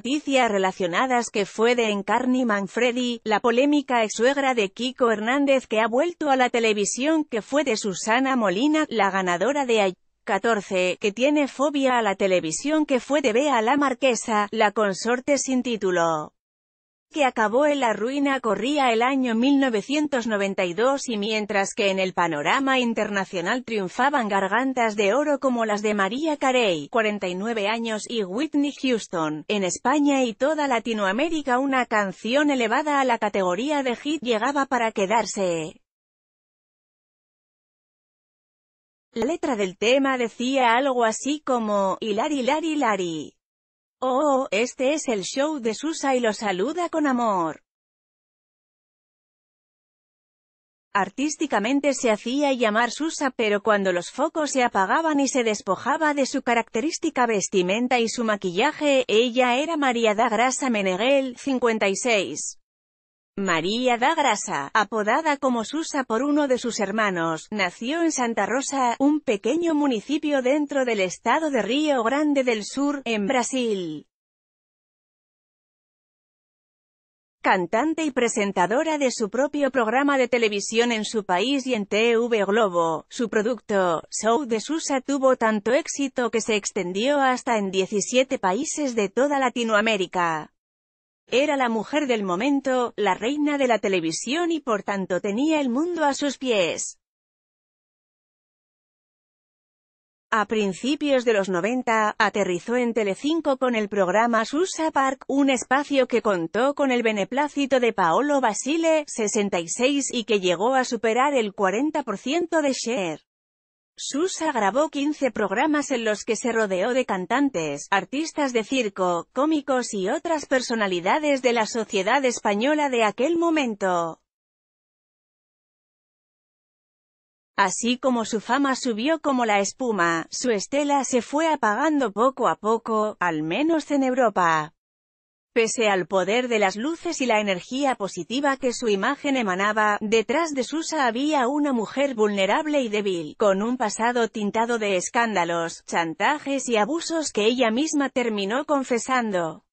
noticias relacionadas que fue de Encarni Manfredi, la polémica ex-suegra de Kiko Hernández que ha vuelto a la televisión que fue de Susana Molina, la ganadora de 14, que tiene fobia a la televisión que fue de Bea la Marquesa, la consorte sin título que acabó en la ruina corría el año 1992 y mientras que en el panorama internacional triunfaban gargantas de oro como las de María Carey, 49 años y Whitney Houston, en España y toda Latinoamérica una canción elevada a la categoría de hit llegaba para quedarse. La letra del tema decía algo así como, Hilari Lari Lari. Oh, este es el show de Susa y lo saluda con amor. Artísticamente se hacía llamar Susa pero cuando los focos se apagaban y se despojaba de su característica vestimenta y su maquillaje, ella era María da Grasa Meneghel, 56. María da Grasa, apodada como Susa por uno de sus hermanos, nació en Santa Rosa, un pequeño municipio dentro del estado de Río Grande del Sur, en Brasil. cantante y presentadora de su propio programa de televisión en su país y en TV Globo. Su producto, Show de Susa tuvo tanto éxito que se extendió hasta en 17 países de toda Latinoamérica. Era la mujer del momento, la reina de la televisión y por tanto tenía el mundo a sus pies. A principios de los 90, aterrizó en Telecinco con el programa Susa Park, un espacio que contó con el beneplácito de Paolo Basile, 66 y que llegó a superar el 40% de share. Susa grabó 15 programas en los que se rodeó de cantantes, artistas de circo, cómicos y otras personalidades de la sociedad española de aquel momento. Así como su fama subió como la espuma, su estela se fue apagando poco a poco, al menos en Europa. Pese al poder de las luces y la energía positiva que su imagen emanaba, detrás de Susa había una mujer vulnerable y débil, con un pasado tintado de escándalos, chantajes y abusos que ella misma terminó confesando.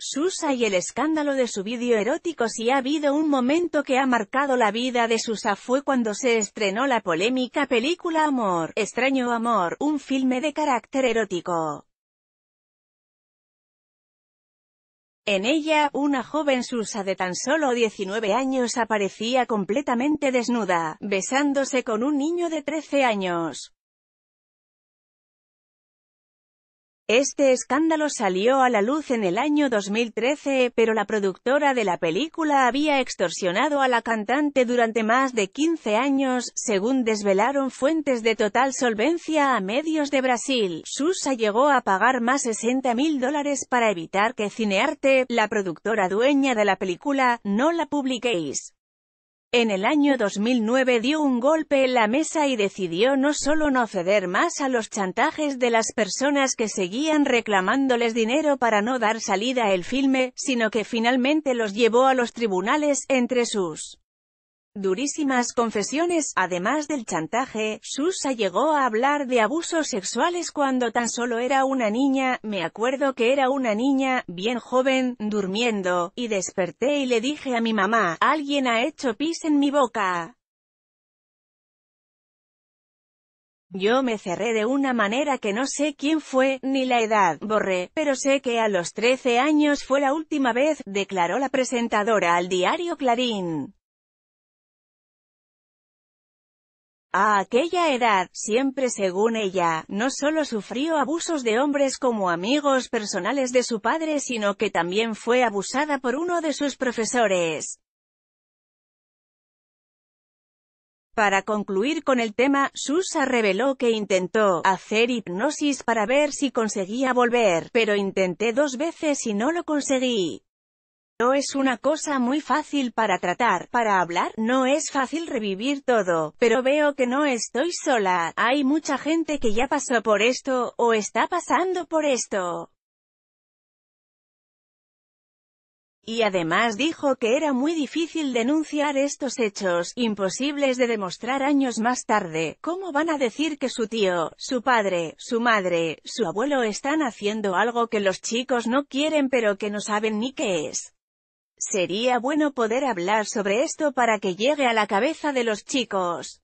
Susa y el escándalo de su vídeo erótico Si ha habido un momento que ha marcado la vida de Susa fue cuando se estrenó la polémica película Amor, Extraño Amor, un filme de carácter erótico. En ella, una joven Susa de tan solo 19 años aparecía completamente desnuda, besándose con un niño de 13 años. Este escándalo salió a la luz en el año 2013, pero la productora de la película había extorsionado a la cantante durante más de 15 años, según desvelaron fuentes de total solvencia a medios de Brasil. Susa llegó a pagar más 60 mil dólares para evitar que Cinearte, la productora dueña de la película, no la publiquéis. En el año 2009 dio un golpe en la mesa y decidió no solo no ceder más a los chantajes de las personas que seguían reclamándoles dinero para no dar salida al filme, sino que finalmente los llevó a los tribunales, entre sus durísimas confesiones, además del chantaje, Susa llegó a hablar de abusos sexuales cuando tan solo era una niña, me acuerdo que era una niña, bien joven, durmiendo, y desperté y le dije a mi mamá, alguien ha hecho pis en mi boca. Yo me cerré de una manera que no sé quién fue, ni la edad, borré, pero sé que a los 13 años fue la última vez, declaró la presentadora al diario Clarín. A aquella edad, siempre según ella, no solo sufrió abusos de hombres como amigos personales de su padre sino que también fue abusada por uno de sus profesores. Para concluir con el tema, Susa reveló que intentó hacer hipnosis para ver si conseguía volver, pero intenté dos veces y no lo conseguí. No es una cosa muy fácil para tratar, para hablar, no es fácil revivir todo, pero veo que no estoy sola, hay mucha gente que ya pasó por esto, o está pasando por esto. y además dijo que era muy difícil denunciar estos hechos, imposibles de demostrar años más tarde. ¿Cómo van a decir que su tío, su padre, su madre, su abuelo están haciendo algo que los chicos no quieren pero que no saben ni qué es? Sería bueno poder hablar sobre esto para que llegue a la cabeza de los chicos.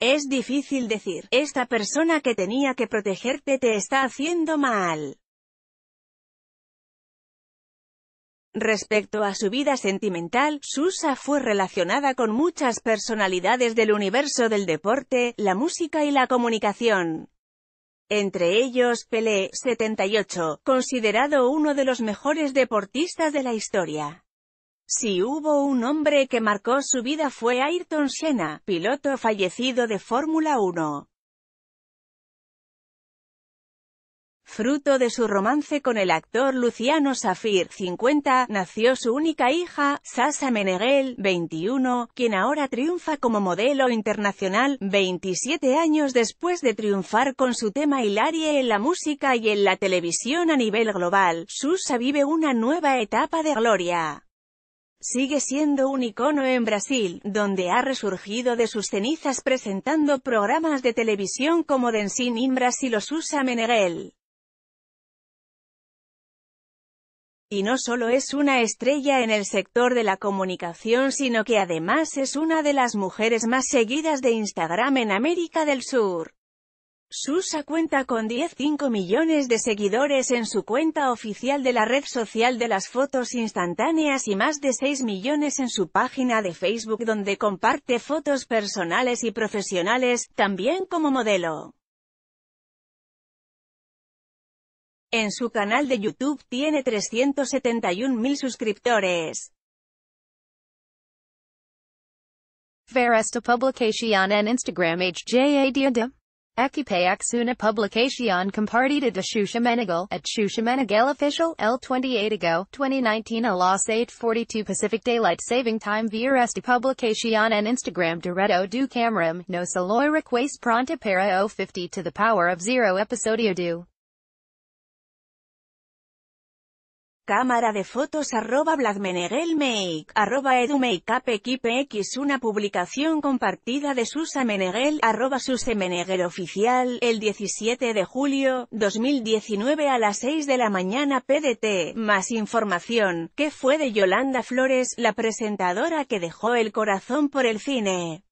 Es difícil decir, esta persona que tenía que protegerte te está haciendo mal. Respecto a su vida sentimental, Susa fue relacionada con muchas personalidades del universo del deporte, la música y la comunicación. Entre ellos Pelé, 78, considerado uno de los mejores deportistas de la historia. Si hubo un hombre que marcó su vida fue Ayrton Senna, piloto fallecido de Fórmula 1. Fruto de su romance con el actor Luciano Safir, 50, nació su única hija, Sasa Meneghel, 21, quien ahora triunfa como modelo internacional, 27 años después de triunfar con su tema Hilarie en la música y en la televisión a nivel global, Susa vive una nueva etapa de gloria sigue siendo un icono en Brasil, donde ha resurgido de sus cenizas presentando programas de televisión como Dancing in Brasil o Susa Meneghel. Y no solo es una estrella en el sector de la comunicación sino que además es una de las mujeres más seguidas de Instagram en América del Sur. Susa cuenta con 10.5 millones de seguidores en su cuenta oficial de la red social de las fotos instantáneas y más de 6 millones en su página de Facebook donde comparte fotos personales y profesionales, también como modelo. En su canal de YouTube tiene 371.000 suscriptores. Ver esta publicación en Instagram hjadda. Equipax una publicación compartida de Shushamenegal at Shushamenegal official L28 ago 2019 a las 8.42 Pacific Daylight Saving Time via esta publicación en Instagram Direto du Camerum no saloy request pronta para o 50 to the power of zero episodio do. Cámara de fotos arroba Make, arroba X Una publicación compartida de Susa Menegel, arroba Menegel oficial, el 17 de julio, 2019 a las 6 de la mañana PDT. Más información, que fue de Yolanda Flores, la presentadora que dejó el corazón por el cine.